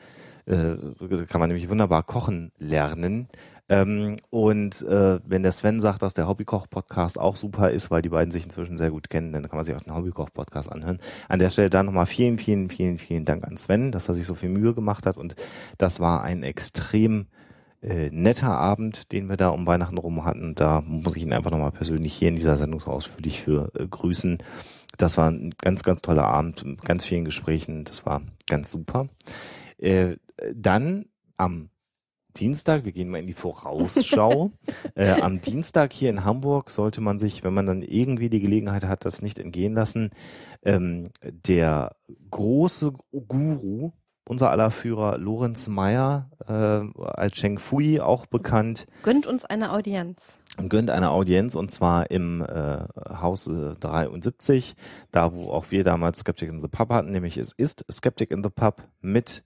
äh, kann man nämlich wunderbar kochen lernen. Ähm, und äh, wenn der Sven sagt, dass der Hobbykoch-Podcast auch super ist, weil die beiden sich inzwischen sehr gut kennen, dann kann man sich auch den Hobbykoch-Podcast anhören. An der Stelle dann nochmal vielen, vielen, vielen, vielen Dank an Sven, dass er sich so viel Mühe gemacht hat. Und das war ein extrem äh, netter Abend, den wir da um Weihnachten rum hatten. Da muss ich ihn einfach nochmal persönlich hier in dieser Sendung so ausführlich für äh, grüßen. Das war ein ganz, ganz toller Abend, mit ganz vielen Gesprächen. Das war ganz super. Äh, dann am Dienstag, wir gehen mal in die Vorausschau. äh, am Dienstag hier in Hamburg sollte man sich, wenn man dann irgendwie die Gelegenheit hat, das nicht entgehen lassen. Ähm, der große Guru unser aller Führer Lorenz Meyer, äh, als Cheng Fui auch bekannt. Gönnt uns eine Audienz. Gönnt eine Audienz und zwar im äh, Haus 73, äh, da wo auch wir damals Skeptic in the Pub hatten, nämlich es ist Skeptic in the Pub mit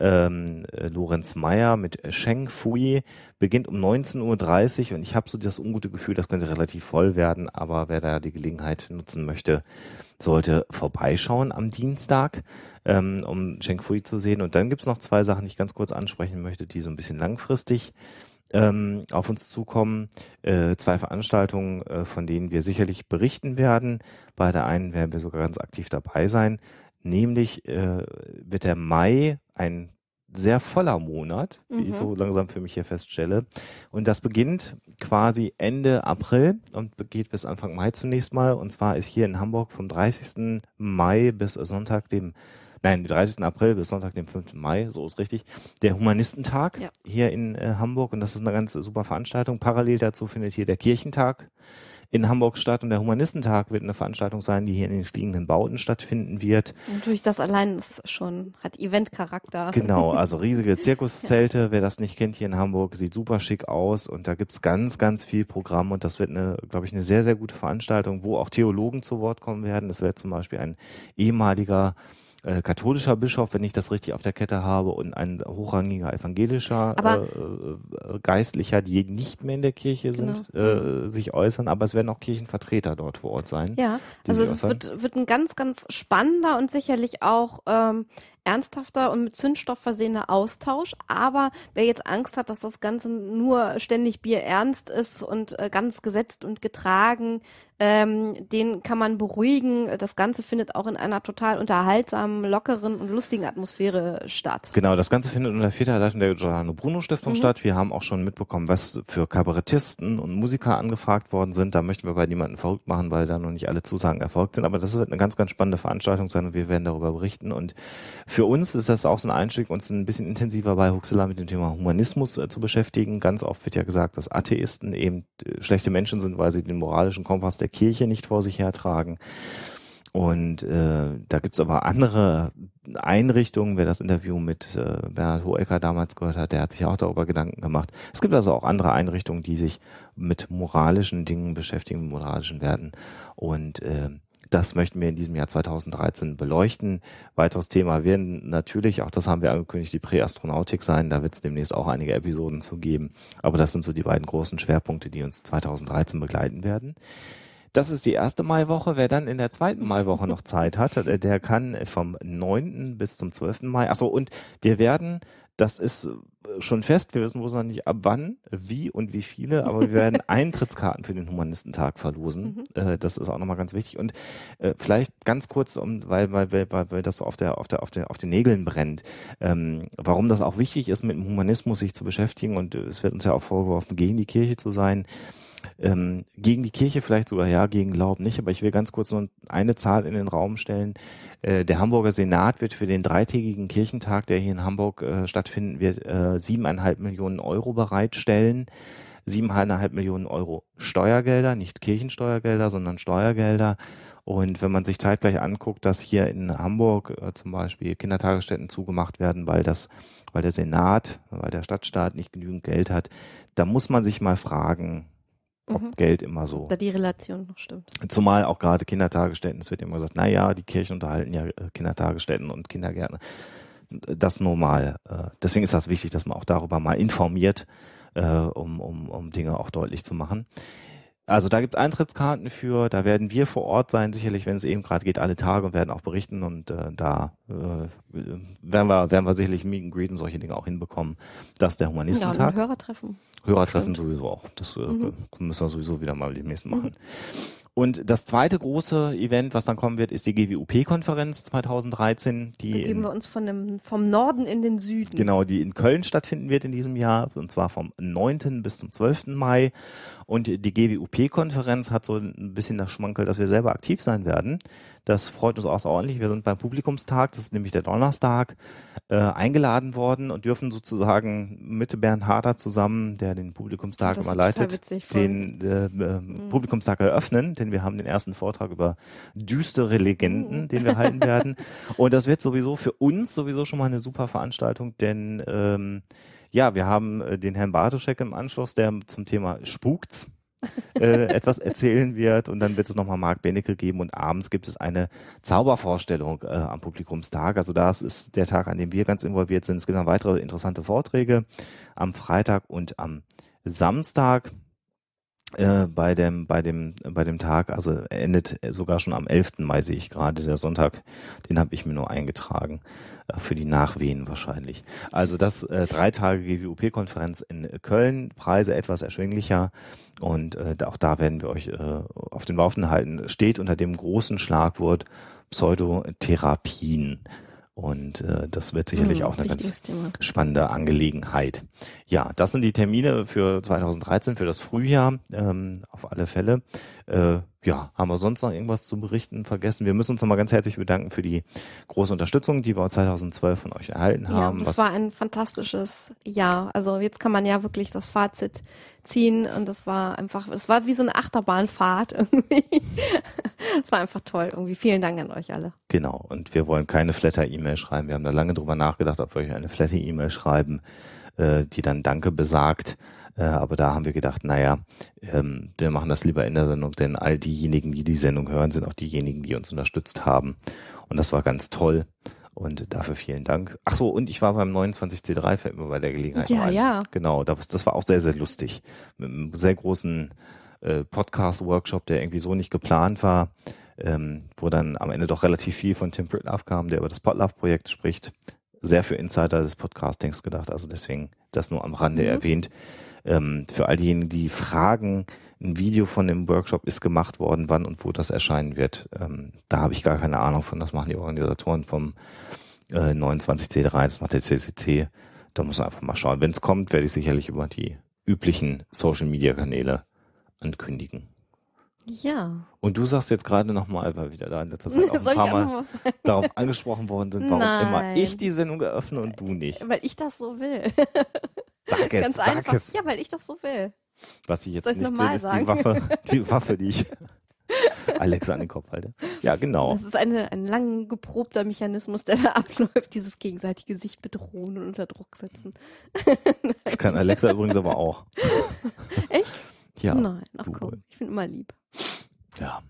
ähm, äh, Lorenz Meyer mit äh, Sheng Fui beginnt um 19.30 Uhr und ich habe so das ungute Gefühl, das könnte relativ voll werden, aber wer da die Gelegenheit nutzen möchte, sollte vorbeischauen am Dienstag, ähm, um Sheng Fui zu sehen. Und dann gibt es noch zwei Sachen, die ich ganz kurz ansprechen möchte, die so ein bisschen langfristig ähm, auf uns zukommen. Äh, zwei Veranstaltungen, äh, von denen wir sicherlich berichten werden. Bei der einen werden wir sogar ganz aktiv dabei sein. Nämlich äh, wird der Mai ein sehr voller Monat, wie mhm. ich so mhm. langsam für mich hier feststelle. Und das beginnt quasi Ende April und geht bis Anfang Mai zunächst mal. Und zwar ist hier in Hamburg vom 30. Mai bis Sonntag, dem, nein, 30. April bis Sonntag, dem 5. Mai, so ist richtig, der Humanistentag ja. hier in äh, Hamburg. Und das ist eine ganz super Veranstaltung. Parallel dazu findet hier der Kirchentag in Hamburg statt und der Humanistentag wird eine Veranstaltung sein, die hier in den fliegenden Bauten stattfinden wird. Natürlich, das allein ist schon, hat Eventcharakter. Genau, also riesige Zirkuszelte, ja. wer das nicht kennt hier in Hamburg, sieht super schick aus und da gibt's ganz, ganz viel Programm und das wird eine, glaube ich, eine sehr, sehr gute Veranstaltung, wo auch Theologen zu Wort kommen werden. Das wäre zum Beispiel ein ehemaliger äh, katholischer Bischof, wenn ich das richtig auf der Kette habe, und ein hochrangiger evangelischer aber, äh, äh Geistlicher, die nicht mehr in der Kirche sind, genau. äh, sich äußern, aber es werden auch Kirchenvertreter dort vor Ort sein. Ja, also das wird, wird ein ganz, ganz spannender und sicherlich auch ähm, ernsthafter und mit Zündstoff versehener Austausch. Aber wer jetzt Angst hat, dass das Ganze nur ständig bierernst ist und äh, ganz gesetzt und getragen, ähm, den kann man beruhigen. Das Ganze findet auch in einer total unterhaltsamen, lockeren und lustigen Atmosphäre statt. Genau, das Ganze findet unter vierter Leitung der Giordano Bruno Stiftung mhm. statt. Wir haben auch schon mitbekommen, was für Kabarettisten und Musiker angefragt worden sind. Da möchten wir bei niemanden verrückt machen, weil da noch nicht alle Zusagen erfolgt sind. Aber das wird eine ganz, ganz spannende Veranstaltung sein und wir werden darüber berichten. Und für uns ist das auch so ein Einstieg, uns ein bisschen intensiver bei Huxela mit dem Thema Humanismus äh, zu beschäftigen. Ganz oft wird ja gesagt, dass Atheisten eben äh, schlechte Menschen sind, weil sie den moralischen Kompass der Kirche nicht vor sich hertragen. Und äh, da gibt's aber andere Einrichtungen, wer das Interview mit äh, Bernhard Hoecker damals gehört hat, der hat sich auch darüber Gedanken gemacht. Es gibt also auch andere Einrichtungen, die sich mit moralischen Dingen beschäftigen, mit moralischen Werten. Und äh, das möchten wir in diesem Jahr 2013 beleuchten. Weiteres Thema werden natürlich, auch das haben wir angekündigt, die Präastronautik sein. Da wird es demnächst auch einige Episoden zu geben. Aber das sind so die beiden großen Schwerpunkte, die uns 2013 begleiten werden. Das ist die erste Maiwoche. Wer dann in der zweiten Maiwoche noch Zeit hat, äh, der kann vom 9. bis zum 12. Mai. Achso, und wir werden das ist äh, schon fest, wir wissen bloß noch nicht ab wann, wie und wie viele, aber wir werden Eintrittskarten für den Humanistentag verlosen. Mhm. Äh, das ist auch nochmal ganz wichtig. Und äh, vielleicht ganz kurz, um, weil, weil, weil, weil das so auf, der, auf, der, auf, der, auf den Nägeln brennt, ähm, warum das auch wichtig ist, mit dem Humanismus sich zu beschäftigen. Und äh, es wird uns ja auch vorgeworfen, gegen die Kirche zu sein ähm, gegen die Kirche vielleicht sogar, ja, gegen Glauben nicht, aber ich will ganz kurz nur eine Zahl in den Raum stellen. Äh, der Hamburger Senat wird für den dreitägigen Kirchentag, der hier in Hamburg äh, stattfinden wird, äh, siebeneinhalb äh, Millionen Euro bereitstellen. Siebeneinhalb Millionen Euro Steuergelder, nicht Kirchensteuergelder, sondern Steuergelder. Und wenn man sich zeitgleich anguckt, dass hier in Hamburg äh, zum Beispiel Kindertagesstätten zugemacht werden, weil das, weil der Senat, weil der Stadtstaat nicht genügend Geld hat, da muss man sich mal fragen, ob mhm. Geld immer so. Da die Relation noch stimmt. Zumal auch gerade Kindertagesstätten, es wird immer gesagt, naja, die Kirchen unterhalten ja äh, Kindertagesstätten und Kindergärten. Das nur mal. Äh, deswegen ist das wichtig, dass man auch darüber mal informiert, äh, um, um, um Dinge auch deutlich zu machen. Also da gibt es Eintrittskarten für, da werden wir vor Ort sein, sicherlich, wenn es eben gerade geht, alle Tage und werden auch berichten und äh, da äh, werden, wir, werden wir sicherlich Meet and Greet und solche Dinge auch hinbekommen. dass der Humanistentag. Ja, genau, Hörertreffen. Hörertreffen sowieso auch. Das äh, mhm. müssen wir sowieso wieder mal demnächst mhm. machen. Mhm. Und das zweite große Event, was dann kommen wird, ist die GWUP-Konferenz 2013. Die da geben wir uns von dem, vom Norden in den Süden. Genau, die in Köln stattfinden wird in diesem Jahr, und zwar vom 9. bis zum 12. Mai. Und die GWUP-Konferenz hat so ein bisschen das Schmankel, dass wir selber aktiv sein werden. Das freut uns außerordentlich. Wir sind beim Publikumstag, das ist nämlich der Donnerstag, äh, eingeladen worden und dürfen sozusagen mit Bernd Harder zusammen, der den Publikumstag immer leitet, den äh, ähm, mhm. Publikumstag eröffnen, denn wir haben den ersten Vortrag über düstere Legenden, mhm. den wir halten werden. Und das wird sowieso für uns sowieso schon mal eine super Veranstaltung, denn ähm, ja, wir haben äh, den Herrn Bartoschek im Anschluss, der zum Thema Spukt äh, etwas erzählen wird. Und dann wird es nochmal Mark Benecke geben und abends gibt es eine Zaubervorstellung äh, am Publikumstag. Also das ist der Tag, an dem wir ganz involviert sind. Es gibt noch weitere interessante Vorträge am Freitag und am Samstag äh, bei dem bei dem bei dem Tag, also endet sogar schon am 11. Mai sehe ich gerade der Sonntag, den habe ich mir nur eingetragen äh, für die Nachwehen wahrscheinlich. Also das äh, drei Tage GWUP Konferenz in Köln, Preise etwas erschwinglicher und äh, auch da werden wir euch äh, auf den Laufenden halten. Steht unter dem großen Schlagwort Pseudotherapien. Und äh, das wird sicherlich mhm, auch eine ganz Thema. spannende Angelegenheit. Ja, das sind die Termine für 2013, für das Frühjahr ähm, auf alle Fälle. Äh, ja, haben wir sonst noch irgendwas zu berichten vergessen? Wir müssen uns nochmal ganz herzlich bedanken für die große Unterstützung, die wir 2012 von euch erhalten haben. Ja, das war ein fantastisches Jahr. Also jetzt kann man ja wirklich das Fazit ziehen und das war einfach, es war wie so eine Achterbahnfahrt irgendwie. Es war einfach toll. Irgendwie vielen Dank an euch alle. Genau. Und wir wollen keine Flatter-E-Mail schreiben. Wir haben da lange drüber nachgedacht, ob wir euch eine Flatter-E-Mail schreiben, äh, die dann Danke besagt. Äh, aber da haben wir gedacht, naja, ähm, wir machen das lieber in der Sendung, denn all diejenigen, die die Sendung hören, sind auch diejenigen, die uns unterstützt haben. Und das war ganz toll. Und dafür vielen Dank. Ach so, und ich war beim 29C3, fällt mir bei der Gelegenheit. Ja, ein. ja. Genau, das, das war auch sehr, sehr lustig. Mit einem sehr großen äh, Podcast-Workshop, der irgendwie so nicht geplant war, ähm, wo dann am Ende doch relativ viel von Tim Pritlove kam, der über das Podlove-Projekt spricht. Sehr für Insider des Podcastings gedacht, also deswegen das nur am Rande mhm. erwähnt. Ähm, für all diejenigen, die fragen, ein Video von dem Workshop ist gemacht worden, wann und wo das erscheinen wird. Ähm, da habe ich gar keine Ahnung von. Das machen die Organisatoren vom äh, 29C3, das macht der CCC. Da muss man einfach mal schauen. Wenn es kommt, werde ich sicherlich über die üblichen Social-Media-Kanäle ankündigen. Ja. Und du sagst jetzt gerade nochmal, weil wieder da in letzter Zeit auch ein Soll paar Mal darauf angesprochen worden sind, warum Nein. immer ich die Sendung eröffne und du nicht. Äh, weil ich das so will. Sag es, Ganz sag einfach. es. Ja, weil ich das so will. Was ich jetzt Soll ich nicht sehe, ist sagen? die Waffe, die Waffe, die ich Alexa an den Kopf halte. Ja, genau. Das ist eine, ein lang geprobter Mechanismus, der da abläuft, dieses gegenseitige sich bedrohen und unter Druck setzen. das kann Alexa übrigens aber auch. Echt? Ja. Nein, ach komm, ich bin immer lieb. Ja.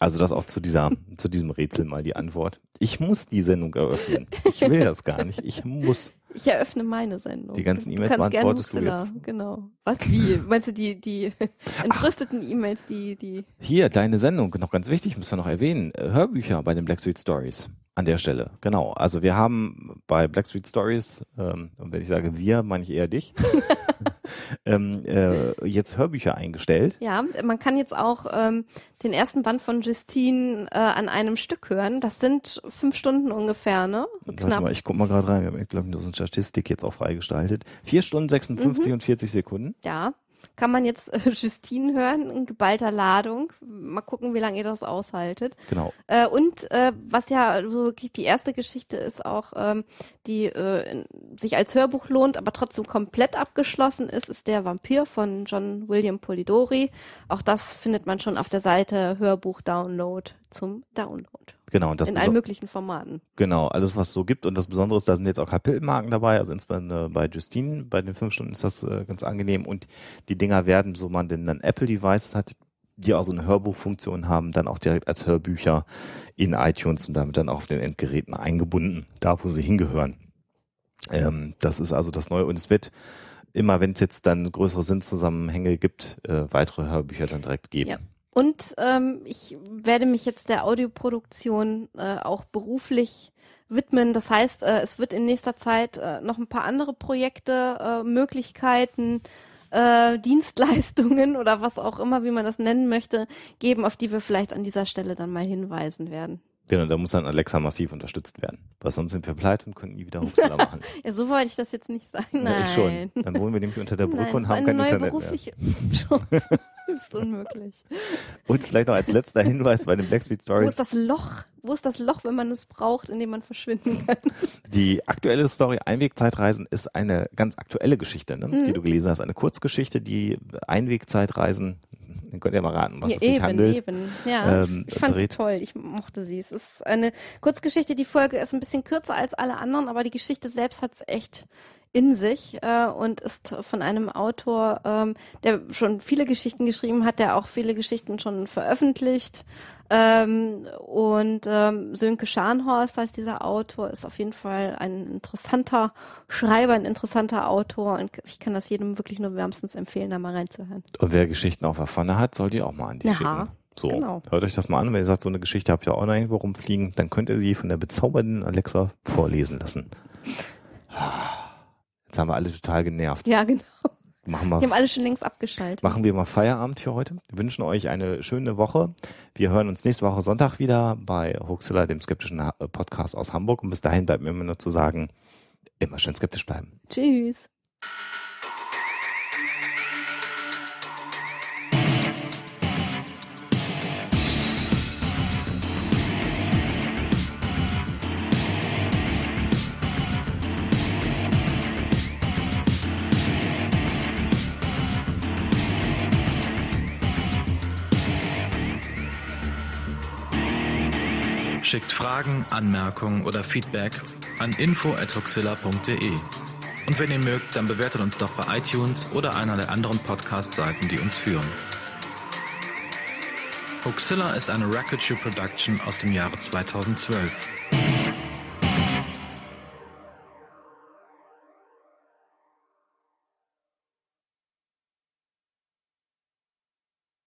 Also das auch zu dieser, zu diesem Rätsel mal die Antwort. Ich muss die Sendung eröffnen. Ich will das gar nicht. Ich muss. Ich eröffne meine Sendung. Die ganzen E-Mails beantwortest gerne Huxilla, du jetzt. Genau. Was? Wie? Meinst du die, die entrüsteten E-Mails, die, die. Hier, deine Sendung, noch ganz wichtig, müssen wir noch erwähnen. Äh, Hörbücher bei den Black Street Stories. An der Stelle, genau. Also wir haben bei Black Street Stories, ähm, und wenn ich sage wir, meine ich eher dich. ähm, äh, jetzt Hörbücher eingestellt. Ja, man kann jetzt auch ähm, den ersten Band von Justine äh, an einem Stück hören. Das sind fünf Stunden ungefähr, ne? Knapp. Warte mal, ich guck mal gerade rein. Wir haben, glaube ich, unsere Statistik jetzt auch freigestaltet. Vier Stunden 56 mhm. und 40 Sekunden. Ja kann man jetzt äh, Justine hören in geballter Ladung. Mal gucken, wie lange ihr das aushaltet. Genau. Äh, und äh, was ja wirklich die erste Geschichte ist, auch ähm, die äh, sich als Hörbuch lohnt, aber trotzdem komplett abgeschlossen ist, ist der Vampir von John William Polidori. Auch das findet man schon auf der Seite Hörbuch Download zum Download. Genau. in allen möglichen Formaten. Genau, alles was es so gibt. Und das Besondere ist, da sind jetzt auch Kapitelmarken dabei, also insbesondere bei Justine, bei den fünf Stunden ist das äh, ganz angenehm. Und die Dinger werden, so man denn dann Apple-Devices hat, die auch so eine Hörbuchfunktion haben, dann auch direkt als Hörbücher in iTunes und damit dann auch auf den Endgeräten eingebunden, da wo sie hingehören. Ähm, das ist also das Neue und es wird immer, wenn es jetzt dann größere Sinnzusammenhänge gibt, äh, weitere Hörbücher dann direkt geben. Ja. Und ähm, ich werde mich jetzt der Audioproduktion äh, auch beruflich widmen. Das heißt, äh, es wird in nächster Zeit äh, noch ein paar andere Projekte, äh, Möglichkeiten, äh, Dienstleistungen oder was auch immer, wie man das nennen möchte, geben, auf die wir vielleicht an dieser Stelle dann mal hinweisen werden. Genau, da muss dann Alexa massiv unterstützt werden. Weil sonst sind wir pleite und können nie wieder Hochsaler machen. ja, so wollte ich das jetzt nicht sagen. Nein. Ja, ich schon. Dann wohnen wir nämlich unter der Brücke Nein, und haben kein Internet mehr. Höchst unmöglich. Und vielleicht noch als letzter Hinweis bei den Blackspeed Stories. Wo ist das Loch? Wo ist das Loch, wenn man es braucht, in dem man verschwinden kann? Die aktuelle Story Einwegzeitreisen ist eine ganz aktuelle Geschichte, ne? mhm. die du gelesen hast. Eine Kurzgeschichte, die Einwegzeitreisen, dann könnt ihr mal raten, was ja, es sich eben, handelt. Eben. Ja, ähm, ich fand es toll. Ich mochte sie. Es ist eine Kurzgeschichte. Die Folge ist ein bisschen kürzer als alle anderen, aber die Geschichte selbst hat es echt in sich äh, und ist von einem Autor, ähm, der schon viele Geschichten geschrieben hat, der auch viele Geschichten schon veröffentlicht. Ähm, und ähm, Sönke Scharnhorst heißt dieser Autor, ist auf jeden Fall ein interessanter Schreiber, ein interessanter Autor und ich kann das jedem wirklich nur wärmstens empfehlen, da mal reinzuhören. Und wer Geschichten auf der Pfanne hat, soll die auch mal an die ja. schicken. So, genau. hört euch das mal an. Wenn ihr sagt, so eine Geschichte habt ihr auch noch irgendwo rumfliegen, dann könnt ihr die von der bezaubernden Alexa vorlesen lassen. Jetzt haben wir alle total genervt. Ja, genau. Machen wir, die haben alle schon längst abgeschaltet. Machen wir mal Feierabend für heute. Wir wünschen euch eine schöne Woche. Wir hören uns nächste Woche Sonntag wieder bei Hoaxilla, dem skeptischen äh, Podcast aus Hamburg. Und bis dahin bleibt mir immer nur zu sagen, immer schön skeptisch bleiben. Tschüss. Schickt Fragen, Anmerkungen oder Feedback an info.huxilla.de. Und wenn ihr mögt, dann bewertet uns doch bei iTunes oder einer der anderen Podcast-Seiten, die uns führen. Huxilla ist eine Racket Shoe Production aus dem Jahre 2012.